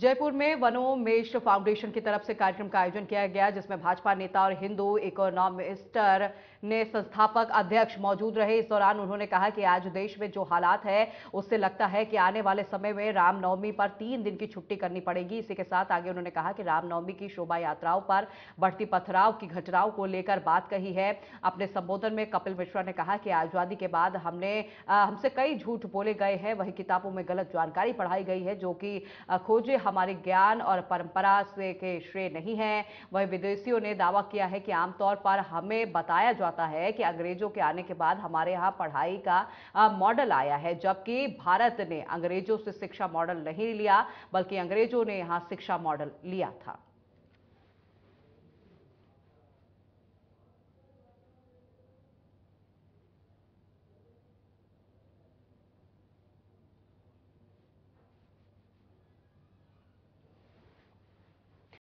जयपुर में वनोमेश फाउंडेशन की तरफ से कार्यक्रम का आयोजन किया गया जिसमें भाजपा नेता और हिंदू इकोनॉमिस्टर ने संस्थापक अध्यक्ष मौजूद रहे इस दौरान उन्होंने कहा कि आज देश में जो हालात है उससे लगता है कि आने वाले समय में रामनवमी पर तीन दिन की छुट्टी करनी पड़ेगी इसी के साथ आगे उन्होंने कहा कि रामनवमी की शोभा यात्राओं पर बढ़ती पथराव की घटनाओं को लेकर बात कही है अपने संबोधन में कपिल मिश्रा ने कहा कि आजादी के बाद हमने हमसे कई झूठ बोले गए हैं वही किताबों में गलत जानकारी पढ़ाई गई है जो कि खोजे हमारे ज्ञान और परंपरा से के श्रेय नहीं है वहीं विदेशियों ने दावा किया है कि आमतौर पर हमें बताया जाता है कि अंग्रेजों के आने के बाद हमारे यहाँ पढ़ाई का मॉडल आया है जबकि भारत ने अंग्रेजों से शिक्षा मॉडल नहीं लिया बल्कि अंग्रेजों ने यहाँ शिक्षा मॉडल लिया था